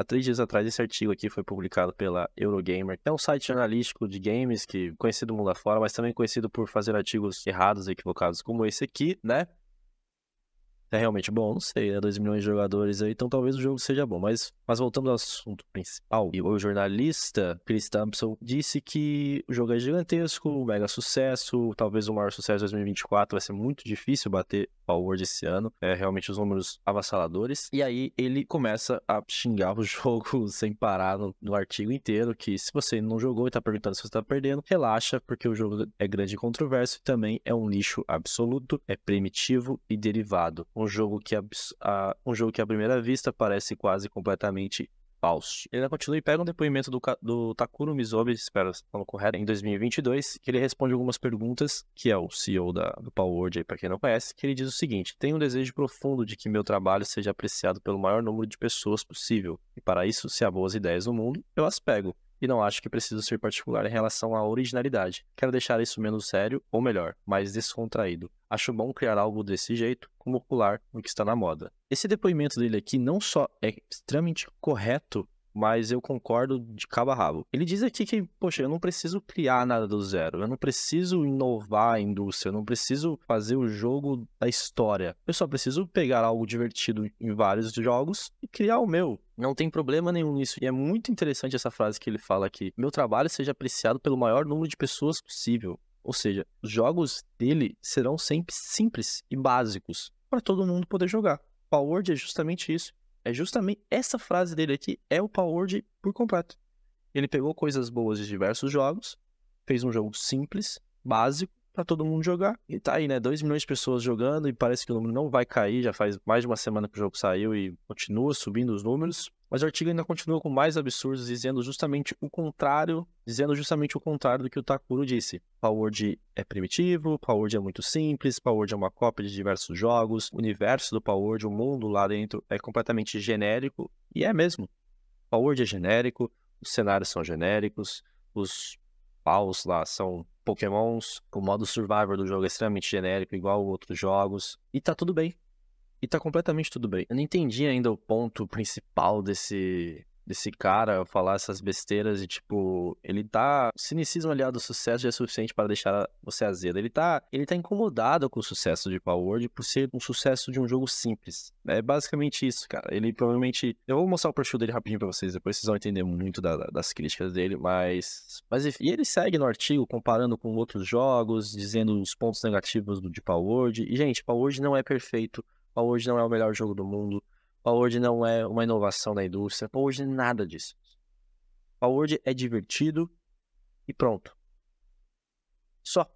Há três dias atrás, esse artigo aqui foi publicado pela Eurogamer, que é um site analítico de games que conhecido mundo afora, mas também conhecido por fazer artigos errados e equivocados como esse aqui, né? é realmente bom, não sei, né? 2 milhões de jogadores aí, então talvez o jogo seja bom. Mas, mas voltando ao assunto principal, o jornalista Chris Thompson disse que o jogo é gigantesco, um mega sucesso, talvez o maior sucesso de 2024, vai ser muito difícil bater Power esse ano, é realmente os números avassaladores. E aí ele começa a xingar o jogo sem parar no, no artigo inteiro, que se você não jogou e tá perguntando se você tá perdendo, relaxa, porque o jogo é grande e controverso e também é um lixo absoluto, é primitivo e derivado um jogo que é a, a, um jogo que à primeira vista parece quase completamente falso. Ele ainda continua e pega um depoimento do, do Takuro Mizobi, espero falando correto, em 2022, que ele responde algumas perguntas, que é o CEO da, do Power Word, para quem não conhece, que ele diz o seguinte, tenho um desejo profundo de que meu trabalho seja apreciado pelo maior número de pessoas possível, e para isso, se há boas ideias no mundo, eu as pego e não acho que preciso ser particular em relação à originalidade. Quero deixar isso menos sério, ou melhor, mais descontraído. Acho bom criar algo desse jeito, como pular no que está na moda. Esse depoimento dele aqui não só é extremamente correto mas eu concordo de cabo a rabo. Ele diz aqui que, poxa, eu não preciso criar nada do zero, eu não preciso inovar a indústria, eu não preciso fazer o jogo da história. Eu só preciso pegar algo divertido em vários jogos e criar o meu. Não tem problema nenhum nisso. E é muito interessante essa frase que ele fala aqui. Meu trabalho seja apreciado pelo maior número de pessoas possível. Ou seja, os jogos dele serão sempre simples e básicos para todo mundo poder jogar. Power é justamente isso. É justamente essa frase dele aqui é o Power por completo. Ele pegou coisas boas de diversos jogos, fez um jogo simples, básico, para todo mundo jogar. E tá aí, né? 2 milhões de pessoas jogando e parece que o número não vai cair. Já faz mais de uma semana que o jogo saiu e continua subindo os números. Mas o artigo ainda continua com mais absurdos, dizendo justamente o contrário, dizendo justamente o contrário do que o Takuro disse. Palward é primitivo, Palward é muito simples, Palward é uma cópia de diversos jogos, o universo do Palward, o mundo lá dentro é completamente genérico, e é mesmo. Palward é genérico, os cenários são genéricos, os paus lá são pokémons, o modo survivor do jogo é extremamente genérico, igual outros jogos, e tá tudo bem. E tá completamente tudo bem. Eu não entendi ainda o ponto principal desse desse cara falar essas besteiras e, tipo, ele tá. O cinicismo aliado ao sucesso já é suficiente para deixar você azedo. Ele tá, ele tá incomodado com o sucesso de Power Word por ser um sucesso de um jogo simples. É basicamente isso, cara. Ele provavelmente. Eu vou mostrar o perfil dele rapidinho pra vocês, depois vocês vão entender muito da, das críticas dele, mas. Mas enfim, ele segue no artigo comparando com outros jogos, dizendo os pontos negativos do de Power Word. E, gente, Power Word não é perfeito. Power não é o melhor jogo do mundo. Power não é uma inovação da indústria. é nada disso. Power é divertido e pronto. Só.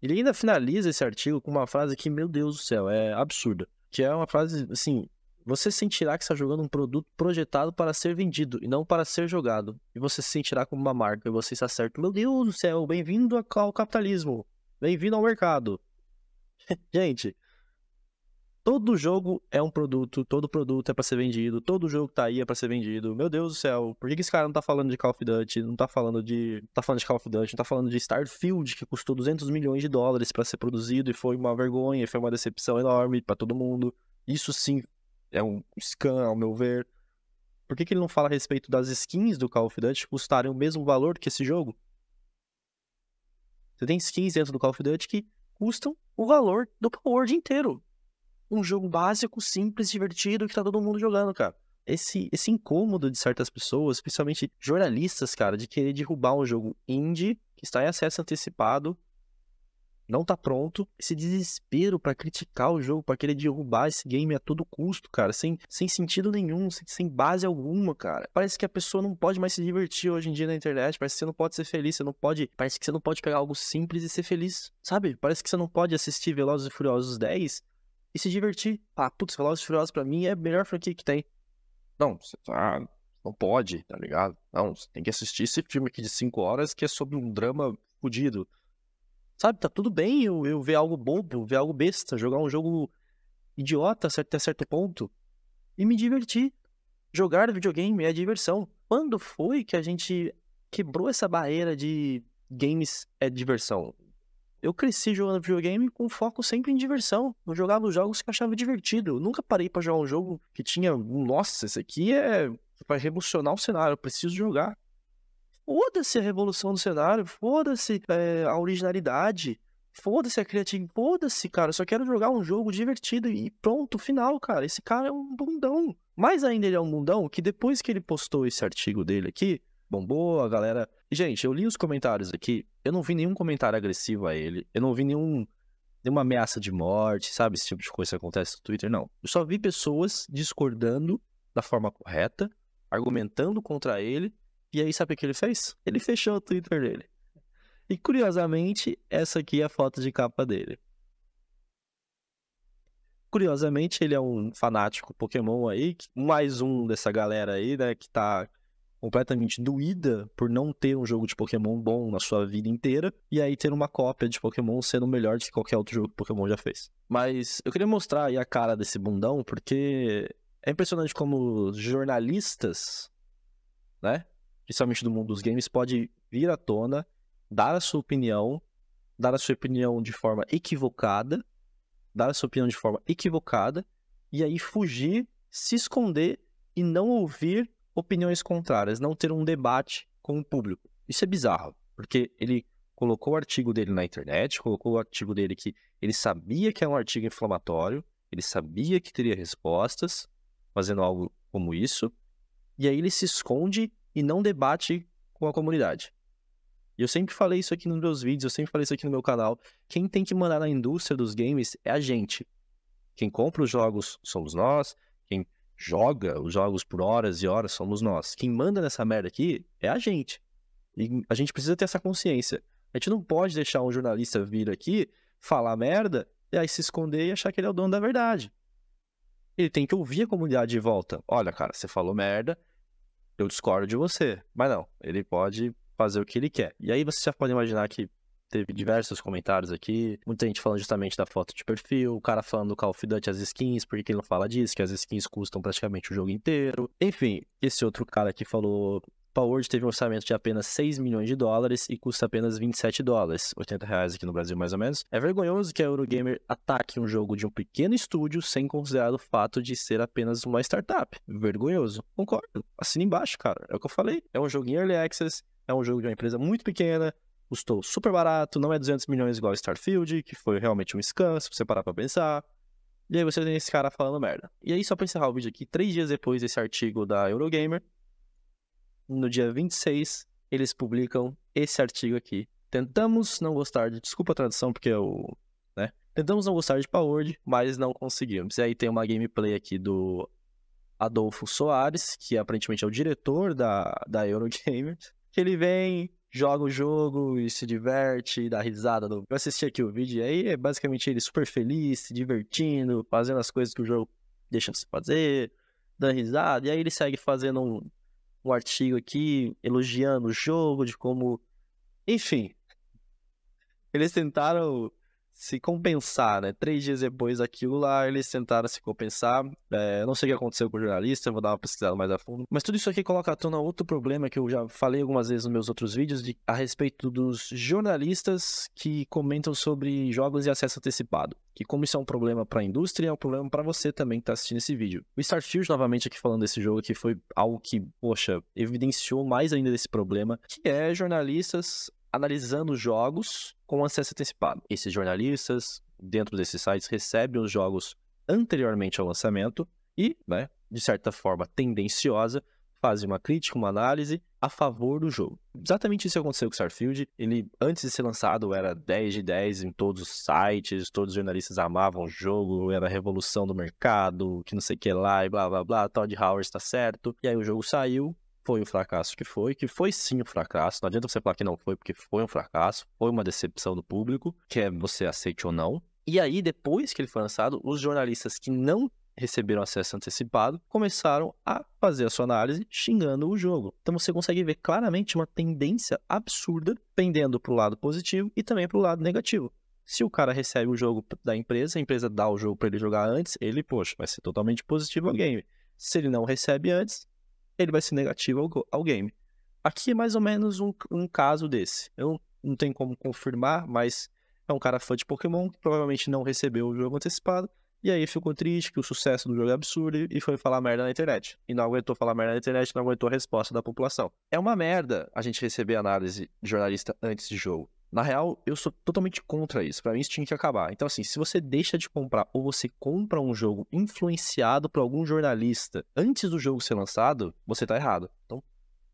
Ele ainda finaliza esse artigo com uma frase que, meu Deus do céu, é absurda. Que é uma frase assim: você sentirá que está jogando um produto projetado para ser vendido e não para ser jogado. E você se sentirá como uma marca e você está certo. Meu Deus do céu, bem-vindo ao capitalismo. Bem-vindo ao mercado. Gente, Todo jogo é um produto, todo produto é para ser vendido, todo jogo tá aí é para ser vendido. Meu Deus do céu, por que, que esse cara não tá falando de Call of Duty, não tá falando de, tá falando de Call of Duty, não tá falando de Starfield que custou 200 milhões de dólares para ser produzido e foi uma vergonha, foi uma decepção enorme para todo mundo. Isso sim é um scam, ao meu ver. Por que, que ele não fala a respeito das skins do Call of Duty custarem o mesmo valor que esse jogo? Você tem skins dentro do Call of Duty que custam o valor do Power inteiro um jogo básico, simples, divertido, que tá todo mundo jogando, cara. Esse, esse incômodo de certas pessoas, principalmente jornalistas, cara, de querer derrubar um jogo indie que está em acesso antecipado, não tá pronto, esse desespero para criticar o jogo, para querer derrubar esse game a todo custo, cara, sem, sem sentido nenhum, sem, sem, base alguma, cara. Parece que a pessoa não pode mais se divertir hoje em dia na internet, parece que você não pode ser feliz, você não pode, parece que você não pode pegar algo simples e ser feliz, sabe? Parece que você não pode assistir Velozes e Furiosos 10 e se divertir. Ah, putz, Velozes e Furiosos pra mim é a melhor franquia que tem. Não, você tá... Não pode, tá ligado? Não, você tem que assistir esse filme aqui de 5 horas que é sobre um drama fodido. Sabe, tá tudo bem eu, eu ver algo bobo, ver algo besta, jogar um jogo idiota até certo ponto e me divertir. Jogar videogame é diversão. Quando foi que a gente quebrou essa barreira de games é diversão? eu cresci jogando videogame com foco sempre em diversão. Eu jogava os jogos que achava divertido. Eu nunca parei para jogar um jogo que tinha, nossa, esse aqui é para revolucionar o cenário, eu preciso jogar. Foda-se a revolução do cenário, foda-se é, a originalidade, foda-se a criatividade, foda-se, cara. Eu só quero jogar um jogo divertido e pronto, final, cara. Esse cara é um bundão. Mais ainda, ele é um bundão que depois que ele postou esse artigo dele aqui, bombou, a galera. Gente, eu li os comentários aqui, eu não vi nenhum comentário agressivo a ele, eu não vi nenhum nenhuma ameaça de morte, sabe? Esse tipo de coisa que acontece no Twitter, não. Eu só vi pessoas discordando da forma correta, argumentando contra ele, e aí sabe o que ele fez? Ele fechou o Twitter dele. E curiosamente, essa aqui é a foto de capa dele. Curiosamente, ele é um fanático Pokémon aí, mais um dessa galera aí, né, que tá completamente doída por não ter um jogo de Pokémon bom na sua vida inteira, e aí ter uma cópia de Pokémon sendo melhor do que qualquer outro jogo que Pokémon já fez. Mas eu queria mostrar aí a cara desse bundão, porque é impressionante como jornalistas, né, principalmente do mundo dos games, pode vir à tona, dar a sua opinião, dar a sua opinião de forma equivocada, dar a sua opinião de forma equivocada, e aí fugir, se esconder e não ouvir opiniões contrárias, não ter um debate com o público. Isso é bizarro, porque ele colocou o artigo dele na internet, colocou o artigo dele que ele sabia que é um artigo inflamatório, ele sabia que teria respostas, fazendo algo como isso, e aí ele se esconde e não debate com a comunidade. E eu sempre falei isso aqui nos meus vídeos, eu sempre falei isso aqui no meu canal. Quem tem que mandar na indústria dos games é a gente. Quem compra os jogos somos nós, joga os jogos por horas e horas somos nós. Quem manda nessa merda aqui é a gente. E a gente precisa ter essa consciência. A gente não pode deixar um jornalista vir aqui falar merda e aí se esconder e achar que ele é o dono da verdade. Ele tem que ouvir a comunidade de volta. Olha, cara, você falou merda, eu discordo de você. Mas não, ele pode fazer o que ele quer. E aí você já pode imaginar que teve diversos comentários aqui. Muita gente falando justamente da foto de perfil, o cara falando do Call of Duty, as skins, por que ele não fala disso, que as skins custam praticamente o jogo inteiro. Enfim, esse outro cara aqui falou. Powerword teve um orçamento de apenas 6 milhões de dólares e custa apenas 27 dólares, 80 reais aqui no Brasil mais ou menos. É vergonhoso que a Eurogamer ataque um jogo de um pequeno estúdio sem considerar o fato de ser apenas uma startup. Vergonhoso. Concordo. Assina embaixo, cara. É o que eu falei. É um jogo em early access, é um jogo de uma empresa muito pequena, custou super barato, não é 200 milhões igual Starfield, que foi realmente um scan, se você parar pra pensar. E aí você tem esse cara falando merda. E aí, só pra encerrar o vídeo aqui, três dias depois desse artigo da Eurogamer, no dia 26, eles publicam esse artigo aqui. Tentamos não gostar de. Desculpa a tradução, porque eu. Né? Tentamos não gostar de Powered, mas não conseguimos. E aí tem uma gameplay aqui do Adolfo Soares, que aparentemente é o diretor da, da Eurogamer, que ele vem joga o jogo e se diverte, e dá risada. No... Eu assisti aqui o vídeo e aí é basicamente ele super feliz, se divertindo, fazendo as coisas que o jogo deixa você fazer, dando risada. E aí ele segue fazendo um, um artigo aqui elogiando o jogo, de como. Enfim. Eles tentaram se compensar, né? Três dias depois daquilo lá, eles tentaram se compensar. É, não sei o que aconteceu com o jornalista, vou dar uma pesquisada mais a fundo. Mas tudo isso aqui coloca à tona outro problema que eu já falei algumas vezes nos meus outros vídeos de, a respeito dos jornalistas que comentam sobre jogos e acesso antecipado. Que como isso é um problema para a indústria, é um problema para você também que está assistindo esse vídeo. O Starfield, novamente aqui falando desse jogo, que foi algo que, poxa, evidenciou mais ainda desse problema, que é jornalistas analisando jogos com acesso antecipado. Esses jornalistas, dentro desses sites, recebem os jogos anteriormente ao lançamento e, né, de certa forma tendenciosa, fazem uma crítica, uma análise a favor do jogo. Exatamente isso aconteceu com Starfield. Ele, antes de ser lançado, era 10 de 10 em todos os sites, todos os jornalistas amavam o jogo, era a revolução do mercado, que não sei o que lá, e blá blá blá, Todd Howard está certo. E aí o jogo saiu, foi o fracasso que foi, que foi sim um fracasso. Não adianta você falar que não foi, porque foi um fracasso, foi uma decepção do público, quer é você aceite ou não. E aí, depois que ele foi lançado, os jornalistas que não receberam acesso antecipado começaram a fazer a sua análise xingando o jogo. Então você consegue ver claramente uma tendência absurda pendendo para o lado positivo e também para o lado negativo. Se o cara recebe o jogo da empresa, a empresa dá o jogo para ele jogar antes, ele, poxa, vai ser totalmente positivo ao game. Se ele não recebe antes, ele vai ser negativo ao, ao game. Aqui é mais ou menos um, um caso desse. Eu não tenho como confirmar, mas é um cara fã de Pokémon que provavelmente não recebeu o jogo antecipado. E aí ficou triste que o sucesso do jogo é absurdo e foi falar merda na internet. E não aguentou falar merda na internet, não aguentou a resposta da população. É uma merda a gente receber análise de jornalista antes de jogo. Na real, eu sou totalmente contra isso. Para mim, isso tinha que acabar. Então, assim, se você deixa de comprar ou você compra um jogo influenciado por algum jornalista antes do jogo ser lançado, você tá errado. Então,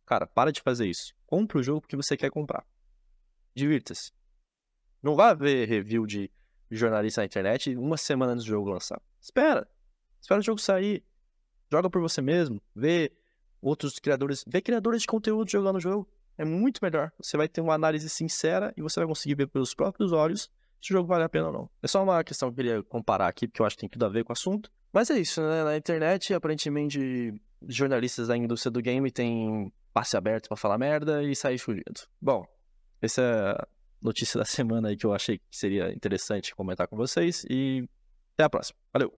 cara, para de fazer isso. Compre o jogo porque você quer comprar. Divirta-se. Não vá ver review de jornalista na internet uma semana antes do jogo lançar. Espera. Espera o jogo sair. Joga por você mesmo. Vê outros criadores. Vê criadores de conteúdo jogando o jogo é muito melhor. Você vai ter uma análise sincera e você vai conseguir ver pelos próprios olhos se o jogo vale a pena ou não. É só uma questão que eu queria comparar aqui, porque eu acho que tem tudo a ver com o assunto. Mas é isso, né? Na internet, aparentemente, jornalistas da indústria do game têm passe aberto para falar merda e sair fugido. Bom, essa é a notícia da semana aí que eu achei que seria interessante comentar com vocês e até a próxima. Valeu!